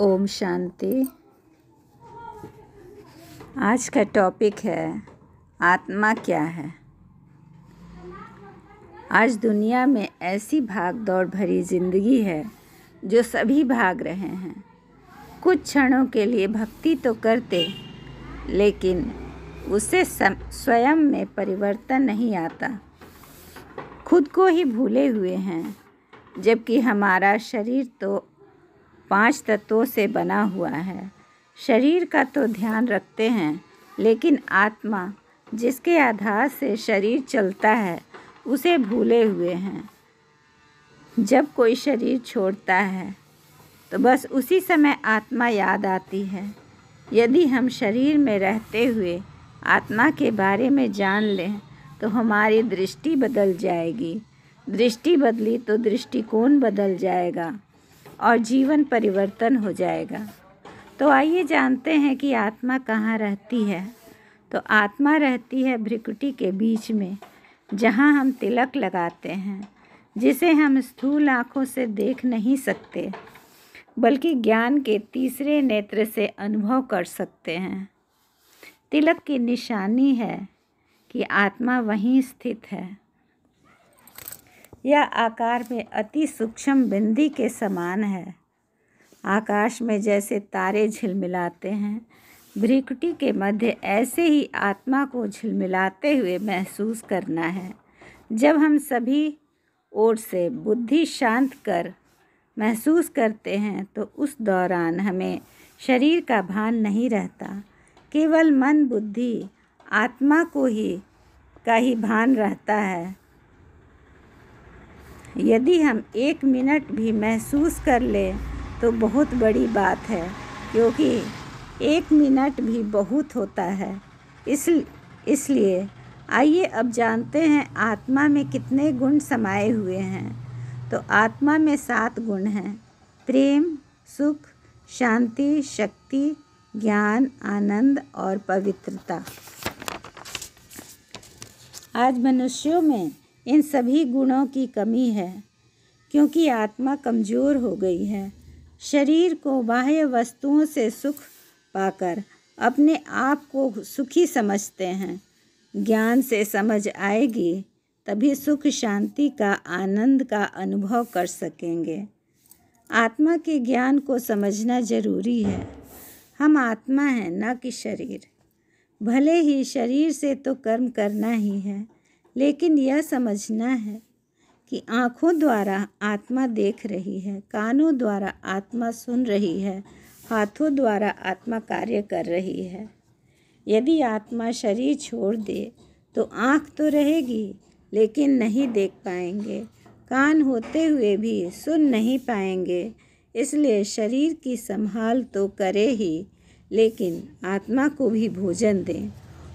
ओम शांति आज का टॉपिक है आत्मा क्या है आज दुनिया में ऐसी भाग दौड़ भरी जिंदगी है जो सभी भाग रहे हैं कुछ क्षणों के लिए भक्ति तो करते लेकिन उसे स्वयं में परिवर्तन नहीं आता खुद को ही भूले हुए हैं जबकि हमारा शरीर तो पांच तत्वों से बना हुआ है शरीर का तो ध्यान रखते हैं लेकिन आत्मा जिसके आधार से शरीर चलता है उसे भूले हुए हैं जब कोई शरीर छोड़ता है तो बस उसी समय आत्मा याद आती है यदि हम शरीर में रहते हुए आत्मा के बारे में जान लें तो हमारी दृष्टि बदल जाएगी दृष्टि बदली तो दृष्टिकोण बदल जाएगा और जीवन परिवर्तन हो जाएगा तो आइए जानते हैं कि आत्मा कहाँ रहती है तो आत्मा रहती है भ्रिकुटी के बीच में जहाँ हम तिलक लगाते हैं जिसे हम स्थूल आँखों से देख नहीं सकते बल्कि ज्ञान के तीसरे नेत्र से अनुभव कर सकते हैं तिलक की निशानी है कि आत्मा वहीं स्थित है यह आकार में अति सूक्ष्म बिंदी के समान है आकाश में जैसे तारे झिलमिलाते हैं भ्रिकुटी के मध्य ऐसे ही आत्मा को झिलमिलाते हुए महसूस करना है जब हम सभी ओर से बुद्धि शांत कर महसूस करते हैं तो उस दौरान हमें शरीर का भान नहीं रहता केवल मन बुद्धि आत्मा को ही का ही भान रहता है यदि हम एक मिनट भी महसूस कर ले तो बहुत बड़ी बात है क्योंकि एक मिनट भी बहुत होता है इस इसलिए आइए अब जानते हैं आत्मा में कितने गुण समाये हुए हैं तो आत्मा में सात गुण हैं प्रेम सुख शांति शक्ति ज्ञान आनंद और पवित्रता आज मनुष्यों में इन सभी गुणों की कमी है क्योंकि आत्मा कमज़ोर हो गई है शरीर को बाह्य वस्तुओं से सुख पाकर अपने आप को सुखी समझते हैं ज्ञान से समझ आएगी तभी सुख शांति का आनंद का अनुभव कर सकेंगे आत्मा के ज्ञान को समझना जरूरी है हम आत्मा हैं ना कि शरीर भले ही शरीर से तो कर्म करना ही है लेकिन यह समझना है कि आँखों द्वारा आत्मा देख रही है कानों द्वारा आत्मा सुन रही है हाथों द्वारा आत्मा कार्य कर रही है यदि आत्मा शरीर छोड़ दे तो आँख तो रहेगी लेकिन नहीं देख पाएंगे कान होते हुए भी सुन नहीं पाएंगे इसलिए शरीर की संभाल तो करे ही लेकिन आत्मा को भी भोजन दें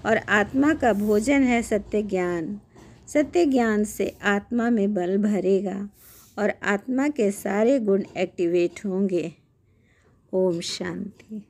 और आत्मा का भोजन है सत्य ज्ञान सत्य ज्ञान से आत्मा में बल भरेगा और आत्मा के सारे गुण एक्टिवेट होंगे ओम शांति